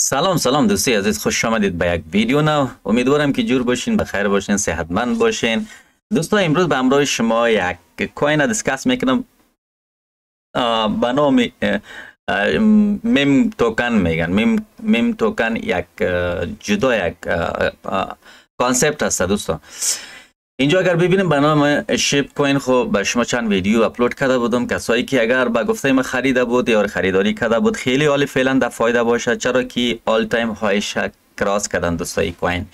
سلام سلام دوستی عزیز خوش آمدید به یک ویدیو نو امیدوارم که جور باشین به خیر باشین صحتمند باشین دوستان امروز به همراه شما یک کوین دیسکس میکنم به نام میم توکن میگن میم میم توکن یک جدا یک کانسپت هست دوستا اینجا اگر ببینیم به نام شیپ کوین خب به شما چند ویدیو اپلود کرده بودم کسایی که اگر به گفته ما خریده بود یا خریداری کرده بود خیلی عالی فعلا در فایده باشه چرا که آل تایم هایش کراس کردن دوستای کوین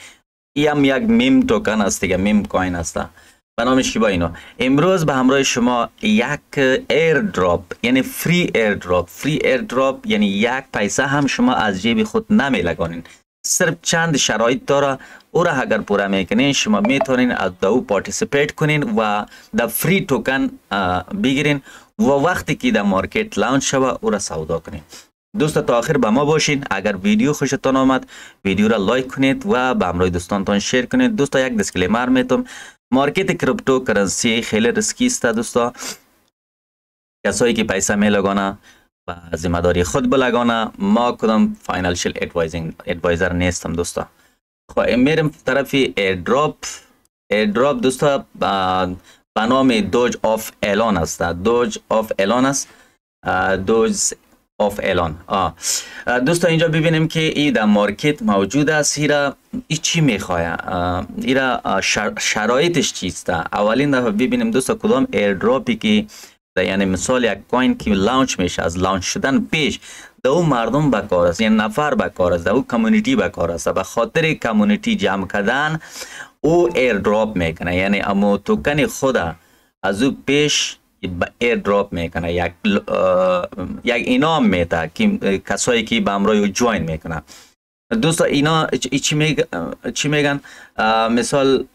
این هم یک میم توکن است دیگه میم کوین است به نام شیبا اینو امروز به همراه شما یک ایر یعنی فری ایر فری ایر یعنی یک پیسه هم شما از جیب خود نمی صرف چند شرایط داره او را اگر پورا میکنین شما میتونین از دو پارتیسپیت کنین و در فری توکن بگیرین و وقتی که در مارکت لانچ شوه او را سودا کنین دوستا تا آخر به ما باشین اگر ویدیو خوشتان آمد ویدیو را لایک کنید و به همراه دوستانتان شیر کنید دوستا یک دیسکلیمر میتم مارکت کرپتو کرنسی خیلی ریسکی است دوستا کسایی که پیسه میلگانه به مداری خود بلگانه ما کدام فاینانشل ادوایزر نیستم دوستا خب میریم طرف ایردراپ ایردراپ دوستا به نام دوج آف اعلان است دوج آف اعلان است دوج آف اعلان دوستا اینجا ببینیم که ای در مارکت موجود است ایرا ای چی میخواه ایرا شرایطش چیست اولین دفعه ببینیم دوستا کدام ایردراپی که یعنی مثال یک کوین که لانچ میشه از لانچ شدن پیش دو مردم به کار است یعنی نفر به کار است دو او کمیونیتی به کار است به خاطر کمیونیتی جمع کردن او ایر میکنه یعنی امو توکن خود از او پیش به میکنه یک اینام میتر میده که کسایی که به امروی او جوین میکنه دوستا اینا چی میگن چی میگن مثال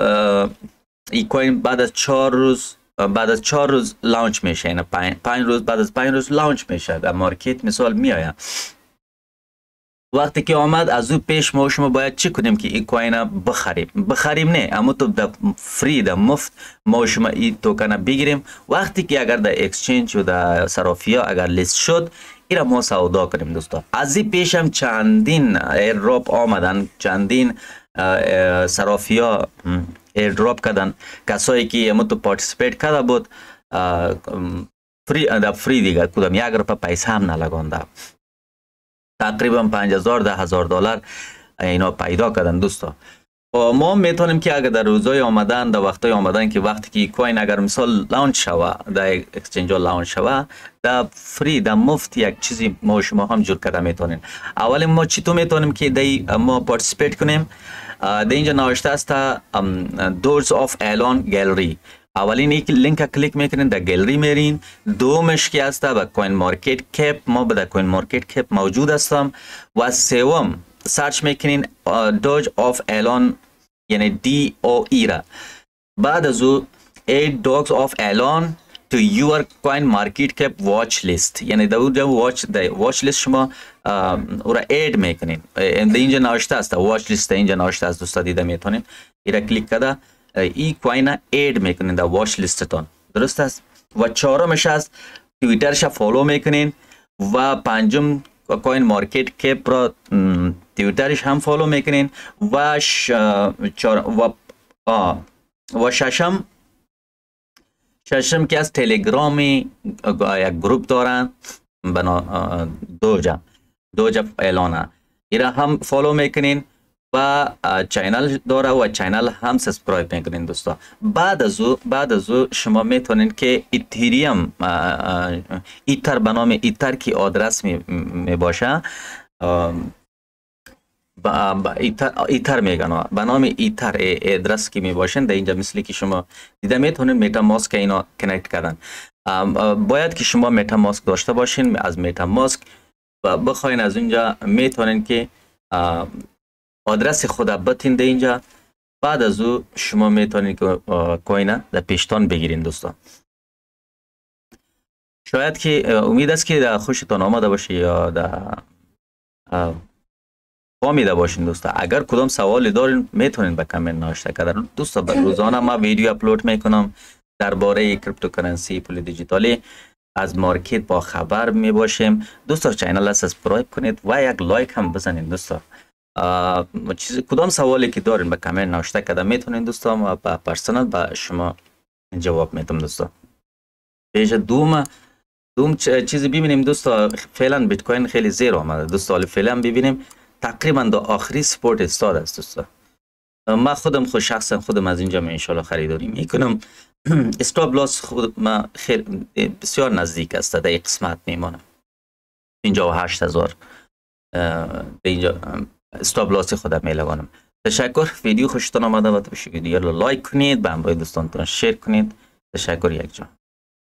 ای کوین بعد از چهار روز بعد از چهار روز لانچ میشه یعنی پنج, روز بعد از پنج روز لانچ میشه در مارکت مثال میآیم وقتی که آمد از او پیش ما شما باید چی کنیم که این کوین بخریم بخریم نه اما تو در فری در مفت ما شما این توکن بگیریم وقتی که اگر در اکسچنج و در صرافی اگر لیست شد این را ما سودا کنیم دوستا از این پیش هم چندین راب آمدن چندین صرافی ها airdrop کدن کسایی که یمتو پارتیسپیت کده بود فری فری دیگه کدام یک روپه پیس هم نلگانده تقریبا هزار ده هزار دلار اینا پیدا کردن دوستا خب، ما میتونیم که اگر در روزای آمدن در وقتای آمدن که وقتی که کوین اگر مثال لانچ شوه در اکسچنج لانچ شوه در فری در مفت یک چیزی ما شما هم جور کرده میتونیم اول ما تو میتونیم که دی ما پارتیسیپیت کنیم در اینجا نوشته است دورز آف اعلان گالری اولین یک لینک کلیک میکنین در گالری میرین دو که است و کوین مارکت کپ ما به کوین مارکت کپ موجود هستم و سوم سرچ میکنین دوج آف اعلان یعنی دی او ای را بعد از او اید داگز آف اعلان تو یور کوین مارکیت کپ واچ لیست یعنی دو دو واچ دی واچ لیست شما را اید میکنین اینجا نوشته است واچ لیست اینجا نوشته است دوستا دیده میتونین را کلیک کده ای کوین اید میکنین در واچ لیستتون درست است و چهارمش است توییترش فالو میکنین و پنجم کوین مارکت کپ را تویترش هم فالو میکنین و ش... و... و ششم ششم که از تلگرامی یک گروپ دارن بنا دو دوجا دو هم فالو میکنین و چینل داره و چینل هم سبسکرایب میکنین دوستا بعد از او بعد از شما میتونین که ایتریم ایتر به نام ایتر که آدرس می, می باشه با, ایتر, ایتر میگن به نام ایتر ای ادرس که میباشند در اینجا مثلی که شما دیده میتا ماسک اینا کنکت کردن باید که شما ماسک داشته باشین از ماسک و بخواین از اینجا میتونین که آدرس خود بتین در اینجا بعد از او شما میتونین که کوینه در پیشتان بگیرین دوستان شاید که امید است که در خوشتان آمده باشه یا در میده باشین دوستا اگر کدام سوالی دارین میتونین به کامنت ناشته کدر دوستا به روزانه ما ویدیو اپلود میکنم درباره کرنسی پول دیجیتالی از مارکت با خبر می باشیم دوستا چینل از سابسکرایب کنید و یک لایک هم بزنید دوستا چیز کدام سوالی که دارین به کامنت نوشته کده میتونین دوستا ما به پرسنل به شما جواب میدم دوستا پیش دوم دوم چیزی ببینیم دوستا فعلا بیت کوین خیلی زیر اومده دوستا فعلا ببینیم تقریبا تا آخری سپورت استار است دوستا ما خودم خود شخصا خودم از اینجا من انشالله خریداری میکنم استاپ لاس خود ما خیر بسیار نزدیک است در یک قسمت میمانم اینجا و هشت هزار اینجا استاپ لاس خودم میلوانم تشکر ویدیو خوشتان آمده و ویدیو رو لایک کنید به همراه دوستانتون شیر کنید تشکر یک جان